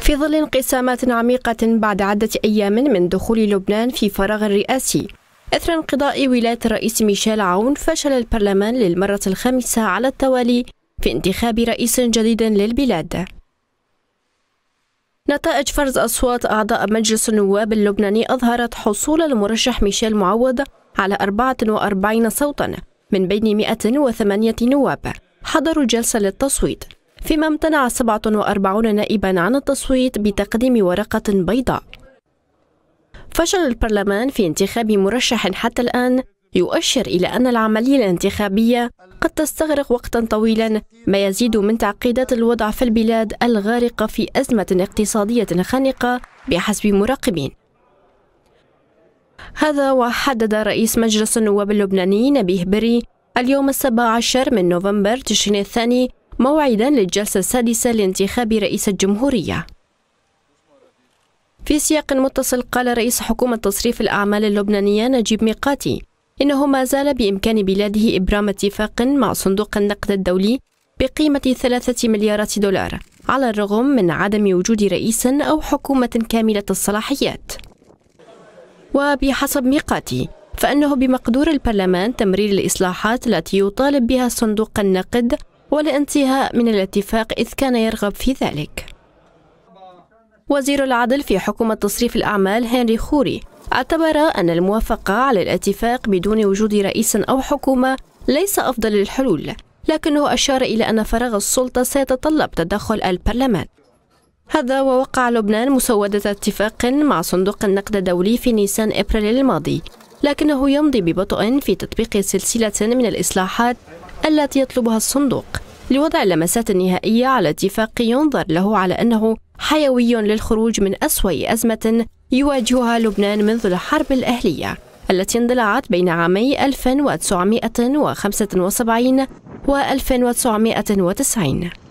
في ظل انقسامات عميقة بعد عدة أيام من دخول لبنان في فراغ رئاسي أثر انقضاء ولاية الرئيس ميشيل عون فشل البرلمان للمرة الخامسة على التوالي في انتخاب رئيس جديد للبلاد نتائج فرز أصوات أعضاء مجلس النواب اللبناني أظهرت حصول المرشح ميشيل معوض على 44 صوتا من بين 108 نواب حضروا جلسة للتصويت فيما امتنع 47 نائبا عن التصويت بتقديم ورقة بيضاء فشل البرلمان في انتخاب مرشح حتى الآن يؤشر إلى أن العملية الانتخابية قد تستغرق وقتا طويلا ما يزيد من تعقيدات الوضع في البلاد الغارقة في أزمة اقتصادية خانقة بحسب مراقبين هذا وحدد رئيس مجلس النواب اللبناني نبيه بري اليوم السابع عشر من نوفمبر تشرين الثاني موعدا للجلسة السادسة لانتخاب رئيس الجمهورية في سياق متصل قال رئيس حكومة تصريف الأعمال اللبنانية نجيب ميقاتي إنه ما زال بإمكان بلاده إبرام اتفاق مع صندوق النقد الدولي بقيمة ثلاثة مليارات دولار على الرغم من عدم وجود رئيس أو حكومة كاملة الصلاحيات وبحسب ميقاتي فأنه بمقدور البرلمان تمرير الإصلاحات التي يطالب بها صندوق النقد والانتهاء من الاتفاق إذ كان يرغب في ذلك وزير العدل في حكومة تصريف الأعمال هنري خوري اعتبر أن الموافقة على الاتفاق بدون وجود رئيس أو حكومة ليس أفضل الحلول لكنه أشار إلى أن فراغ السلطة سيتطلب تدخل البرلمان هذا ووقع لبنان مسودة اتفاق مع صندوق النقد الدولي في نيسان إبريل الماضي لكنه يمضي ببطء في تطبيق سلسلة من الإصلاحات التي يطلبها الصندوق لوضع اللمسات النهائية على اتفاق ينظر له على أنه حيوي للخروج من أسوأ أزمة يواجهها لبنان منذ الحرب الأهلية التي اندلعت بين عامي 1975 و 1990